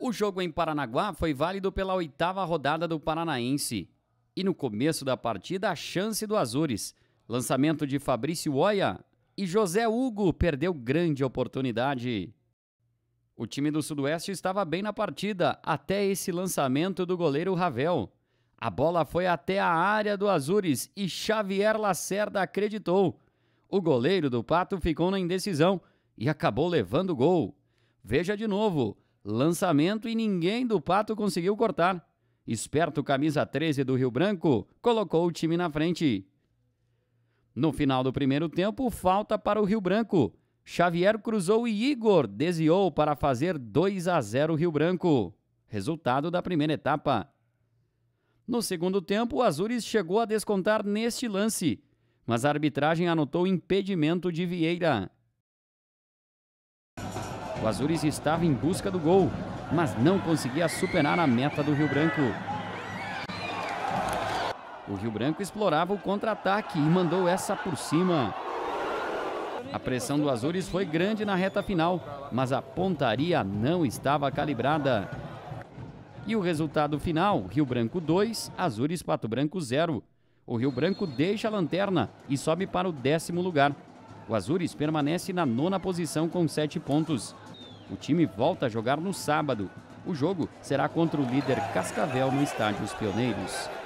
O jogo em Paranaguá foi válido pela oitava rodada do Paranaense. E no começo da partida, a chance do Azures. Lançamento de Fabrício Oia e José Hugo perdeu grande oportunidade. O time do Sudoeste estava bem na partida até esse lançamento do goleiro Ravel. A bola foi até a área do Azures e Xavier Lacerda acreditou. O goleiro do Pato ficou na indecisão e acabou levando o gol. Veja de novo. Lançamento e ninguém do Pato conseguiu cortar. Esperto camisa 13 do Rio Branco colocou o time na frente. No final do primeiro tempo, falta para o Rio Branco. Xavier cruzou e Igor desviou para fazer 2 a 0 Rio Branco. Resultado da primeira etapa. No segundo tempo, o Azures chegou a descontar neste lance, mas a arbitragem anotou impedimento de Vieira. O Azures estava em busca do gol, mas não conseguia superar a meta do Rio Branco. O Rio Branco explorava o contra-ataque e mandou essa por cima. A pressão do Azures foi grande na reta final, mas a pontaria não estava calibrada. E o resultado final, Rio Branco 2, Azures Pato Branco 0. O Rio Branco deixa a lanterna e sobe para o décimo lugar, o Azures permanece na nona posição com sete pontos. O time volta a jogar no sábado. O jogo será contra o líder Cascavel no Estádio Os Pioneiros.